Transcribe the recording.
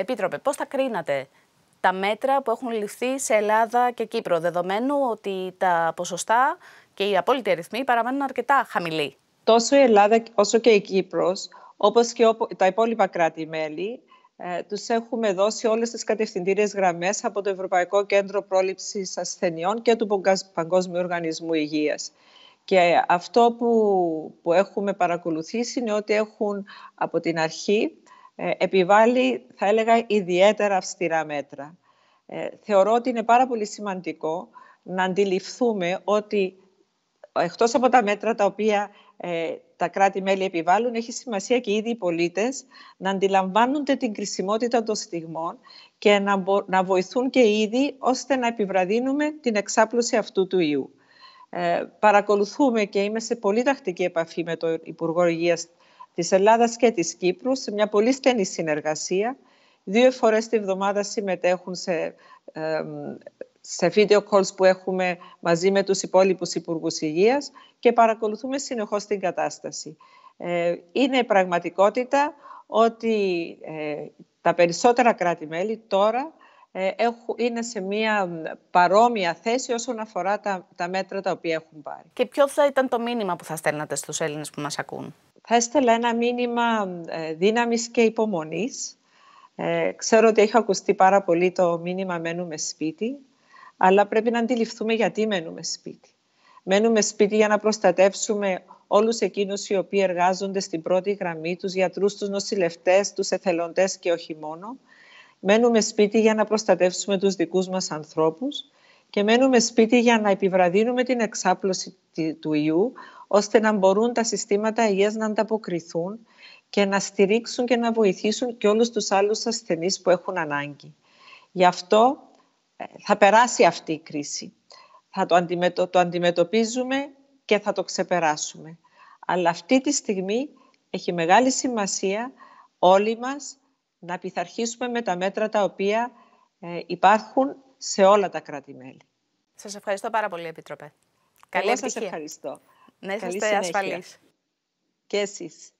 Επίτροπε, πώς θα κρίνατε τα μέτρα που έχουν ληφθεί σε Ελλάδα και Κύπρο, δεδομένου ότι τα ποσοστά και οι απόλυτοι αριθμοί παραμένουν αρκετά χαμηλοί. Τόσο η Ελλάδα όσο και η Κύπρος, όπως και τα υπόλοιπα κράτη-μέλη, ε, τους έχουμε δώσει όλες τις κατευθυντήριες γραμμές από το Ευρωπαϊκό Κέντρο Πρόληψης Ασθενειών και του Παγκόσμιου Οργανισμού Υγείας. Και αυτό που, που έχουμε παρακολουθήσει είναι ότι έχουν από την αρχή ε, επιβάλλει, θα έλεγα, ιδιαίτερα αυστηρά μέτρα. Ε, θεωρώ ότι είναι πάρα πολύ σημαντικό να αντιληφθούμε ότι ε, εκτός από τα μέτρα τα οποία τα κράτη-μέλη επιβάλλουν, έχει σημασία και ήδη οι πολίτες να αντιλαμβάνονται την κρισιμότητα των στιγμών και να, να βοηθούν και ήδη ώστε να επιβραδύνουμε την εξάπλωση αυτού του ιού. Ε, παρακολουθούμε και είμαι σε πολύ τακτική επαφή με τον Υπουργό Υγείας της Ελλάδας και της Κύπρου σε μια πολύ στενή συνεργασία. Δύο φορές τη βδομάδα συμμετέχουν σε, σε video calls που έχουμε μαζί με τους υπόλοιπους υπουργούς Υγείας και παρακολουθούμε συνεχώς την κατάσταση. Ε, είναι πραγματικότητα ότι ε, τα περισσότερα κράτη-μέλη τώρα ε, είναι σε μια παρόμοια θέση όσον αφορά τα, τα μέτρα τα οποία έχουν πάρει. Και ποιο θα ήταν το μήνυμα που θα στέλνατε στους Έλληνες που μας ακούν θα έστελα ένα μήνυμα ε, δύναμης και υπομονής. Ε, ξέρω ότι έχει ακουστεί πάρα πολύ το μήνυμα «μένουμε σπίτι», αλλά πρέπει να αντιληφθούμε γιατί μένουμε σπίτι. Μένουμε σπίτι για να προστατεύσουμε όλους εκείνους οι οποίοι εργάζονται στην πρώτη γραμμή, τους γιατρούς, τους νοσηλευτές, τους εθελοντές και όχι μόνο. Μένουμε σπίτι για να προστατεύσουμε τους δικούς μας ανθρώπους και μένουμε σπίτι για να επιβραδύνουμε την εξάπλωση του ιού, ώστε να μπορούν τα συστήματα υγείας να ανταποκριθούν και να στηρίξουν και να βοηθήσουν και όλους τους άλλους ασθενείς που έχουν ανάγκη. Γι' αυτό ε, θα περάσει αυτή η κρίση. Θα το, αντιμετωπίζουμε και θα το ξεπεράσουμε. Αλλά αυτή τη στιγμή έχει μεγάλη σημασία όλοι μας να πειθαρχήσουμε με τα μέτρα τα οποία ε, υπάρχουν σε όλα τα κράτη-μέλη. Σας ευχαριστώ πάρα πολύ, Επίτροπε. Καλή Εγώ επιτυχία. σας ευχαριστώ. Να είστε ασφαλείς. Και εσείς.